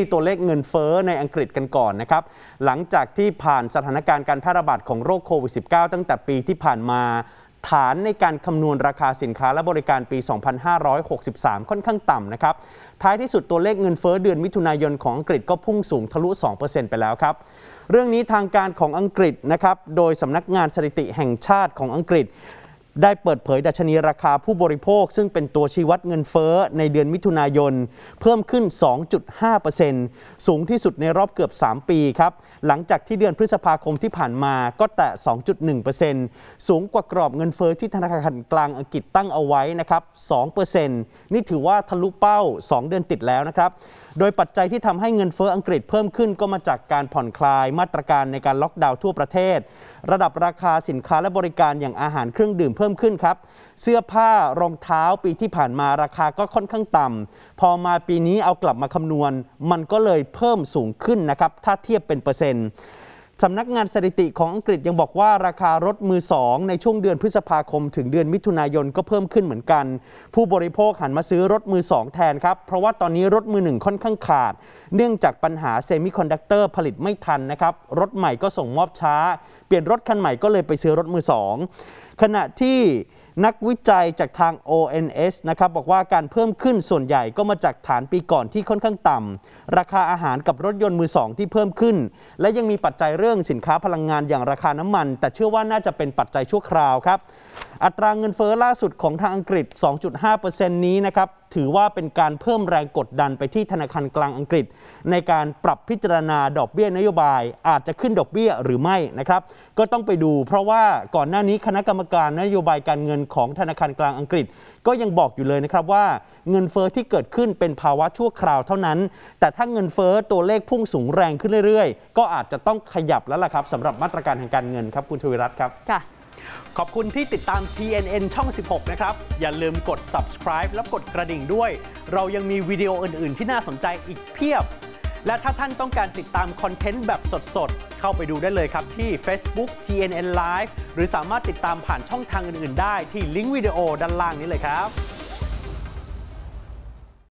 ที่ตัวเลขเงินเฟ้อในอังกฤษกันก่อนนะครับหลังจากที่ผ่านสถานการณ์การแพร่ระบาดของโรคโควิด -19 ตั้งแต่ปีที่ผ่านมาฐานในการคำนวณราคาสินค้าและบริการปี 2563 ค่อนข้างต่ำนะครับ ท้ายที่สุดตัวเลขเงินเฟ้อเดือนมิถุนายนของอังกฤษก็พุ่งสูงทะลุ 2%ไปแล้วครับ เรื่องนี้ทางการของอังกฤษนะครับโดยสำนักงานสถิติแห่งชาติของอังกฤษได้เปิดเผยดัชนีราคาผู้บริโภค ซึ่งเป็นตัวชี้วัดเงินเฟ้อในเดือนมิถุนายน เพิ่มขึ้น 2.5%สูงที่สุดในรอบเกือบ 3 ปีครับหลังจากที่เดือนพฤษภาคมที่ผ่านมาก็แตะ 2.1%สูงกว่ากรอบเงินเฟ้อที่ธนาคารกลางอังกฤษตั้งเอาไว้นะครับ2%นี่ถือว่าทะลุเป้า 2 เดือนติดแล้วนะครับโดยปัจจัยที่ทำให้เงินเฟ้ออังกฤษเพิ่มขึ้นก็มาจากการผ่อนคลาย มาตรการในการล็อกดาวน์ทั่วประเทศ ระดับราคาสินค้าและบริการอย่างอาหารเครื่องดื่มเพิ่มขึ้นครับ เสื้อผ้ารองเท้าปีที่ผ่านมาราคาก็ค่อนข้างต่ำ พอมาปีนี้เอากลับมาคำนวณ มันก็เลยเพิ่มสูงขึ้นนะครับ ถ้าเทียบเป็นเปอร์เซ็นต์สำนักงานสถิติของอังกฤษยังบอกว่า ราคารถมือสองในช่วงเดือนพฤษภาคม ถึงเดือนมิถุนายนก็เพิ่มขึ้นเหมือนกัน ผู้บริโภคหันมาซื้อรถมือสองแทนครับเพราะว่าตอนนี้รถมือหนึ่งค่อนข้างขาด เนื่องจากปัญหาเซมิคอนดักเตอร์ผลิตไม่ทันนะครับรถใหม่ก็ส่งมอบช้า เปลี่ยนรถคันใหม่ก็เลยไปซื้อรถมือสองขณะที่นักวิจัยจากทาง ONS นะครับบอกว่าการเพิ่มขึ้นส่วนใหญ่ก็มาจากฐานปีก่อนที่ค่อนข้างต่ำราคาอาหารกับรถยนต์มือสองที่เพิ่มขึ้น และยังมีปัจจัยเรื่องสินค้าพลังงานอย่างราคาน้ำมัน แต่เชื่อว่าน่าจะเป็นปัจจัยชั่วคราวครับอัตราเงินเฟอ้อล่าสุดของทางอังกฤษ 2.5%นี้นะครับถือว่าเป็นการเพิ่มแรงกดดันไปที่ธนาคารกลางอังกฤษ ในการปรับพิจารณาดอกเบี้ยนโยบายอาจจะขึ้นดอกเบี้ยหรือไม่นะครับก็ต้องไปดู เพราะว่าก่อนหน้านี้คณะกรรมการนโยบายการเงินของธนาคารกลางอังกฤษ ก็ยังบอกอยู่เลยนะครับว่า เงินเฟอ้อที่เกิดขึ้นเป็นภาวะชั่วคราวเท่านั้น แต่ถ้าเงินเฟอ้อตัวเลขพุ่งสูงแรงขึ้นเรื่อยๆ ก็อาจจะต้องขยับแล้วล่ะครับสำหรับมาตรการทางการเงินครับ คุณชวิรัตครับ ค่ะ ขอบคุณที่ติดตาม TNN ช่อง 16 นะครับอย่าลืมกด subscribe แล้วกดกระดิ่งด้วย เรายังมีวิดีโออื่นๆ ที่น่าสนใจอีกเพียบและถ้าท่านต้องการติดตามคอนเทนต์แบบสดๆ เข้าไปดูได้เลยครับที่ Facebook TNN Live หรือสามารถติดตามผ่านช่องทางอื่นๆได้ที่ลิงก์วิดีโอด้านล่างนี้เลยครับ